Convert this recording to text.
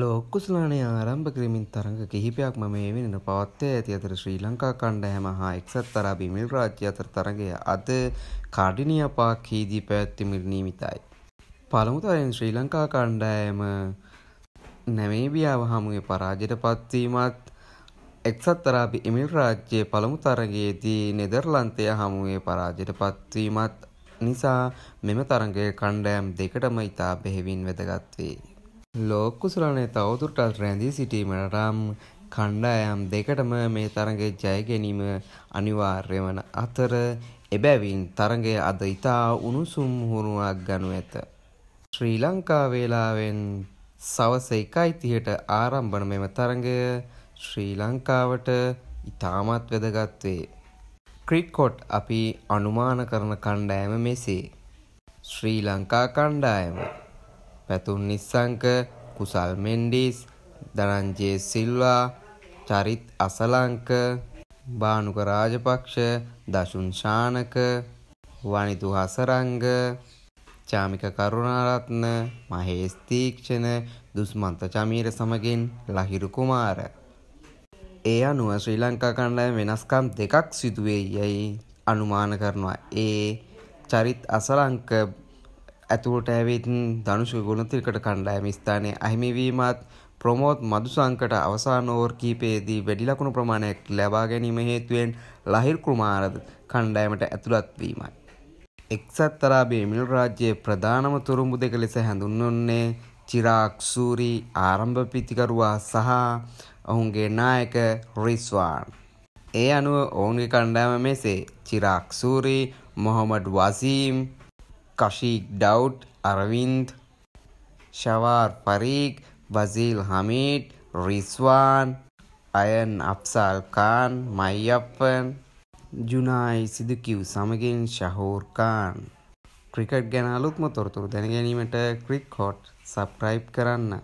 ලොක්කුස්ලානය ආරම්භ කරමින් තරඟ කිහිපයක්ම මේ වෙනට පවත්වය ඇති අතර ශ්‍රී ලංකා කණ්ඩහැම හා එක්සත් තරාබි මිල් රාජ්‍ය අතර තරගය අද කඩිනිය පාක්හිදී පැවැත්තිමිල් නීමිතයි. පළමුතරෙන් ශ්‍රී ලංකා කණ්ඩෑම නැමේබියාව හමුවේ පරාජයට පත්වීමත් එක්සත් තරාබි එමිල් රාජ්‍යයේ පළමු තරගයේදී නෙදර්ලන්තය හමුවේ පරාජයට පත්වීමත් නිසා මෙම තරගය කණ්ඩෑම් දෙකටම ඉතා බෙහෙවින් වැදගත්වේ. ලෝකුසලනය තවතුරටත් රැඳී සිටීමට රම් කණ්ඩායම් දෙකටම මේ තරඟ ජයගැනීම අනිවාර්යවන අතර එබැවින් තරඟය අද ඉතා උණුසුම් හුරුවක් ගනු ඇත. ශ්‍රී ලංකා වේලාවෙන් සවස එකයි තිහට ආරම්භන මෙම තරඟය ශ්‍රී ලංකාවට ඉතාමත් වැදගත්වේ. ක්‍රිට්කොට් අපි අනුමාන කරන කණ්ඩායම මෙසේ. ශ්‍රී ලංකා කණ්ඩායම පැතුම් නිස්සංක කුසල් මෙන්ඩිස් දනංජේ සිල්වා චරිත් අසලංක භානුක රාජපක්ෂ දසුන් ශානක වනිතු හසරංග චාමික කරුණාරත්න මහේස් තීක්ෂණ දුස්මන්ත චමීර සමගින් ලහිරු කුමාර. ඒ අනුව ශ්‍රී ලංකා කණ්ඩායම වෙනස්කම් දෙකක් සිදුවේ යැයි අනුමාන කරනවා. ඒ චරිත් අසලංක ඇතුළට ඇවිත් දනුෂ ගුණතිකට කණ්ඩායම ස්ථානය අහිමිවීමත් ප්‍රමෝත් මදුසංකට අවසාන ඕර් කීපයේදී වැඩි ලකුණු ප්‍රමාණයක් ලබා ගැනීම හේතුවෙන් ලහිර් කුමාරද කණ්ඩායමට ඇතුළත් වීමයි. එක්සත් අරාබි එමිල් රාජ්‍යයේ ප්‍රධානම තුරුම්බු දෙක ලෙස හැඳුන්වන්නේ චිරාක් සූරි ආරම්භ පිතිකරුවා සහ ඔහුගේ නායක රිස්වාන්. ඒ අනුව ඔවුන්ගේ කණ්ඩායම මෙසේ චිරාක් සූරි Mohammed වසීම් Kashik Daud, Arvind, Shawar Parikh, Wazil Hamid, Rizwan, අයන් අප්සාල් කාන් මයියප්පන් ජුනායි සිදුකිව් සමගින් ශහෝර්කාන් ක්‍රිකට් ගැන අලුත්ම තොරතුරු දැනගැනීමට ක්‍රික් හොට් සබ්‍රයිබ් කරන්න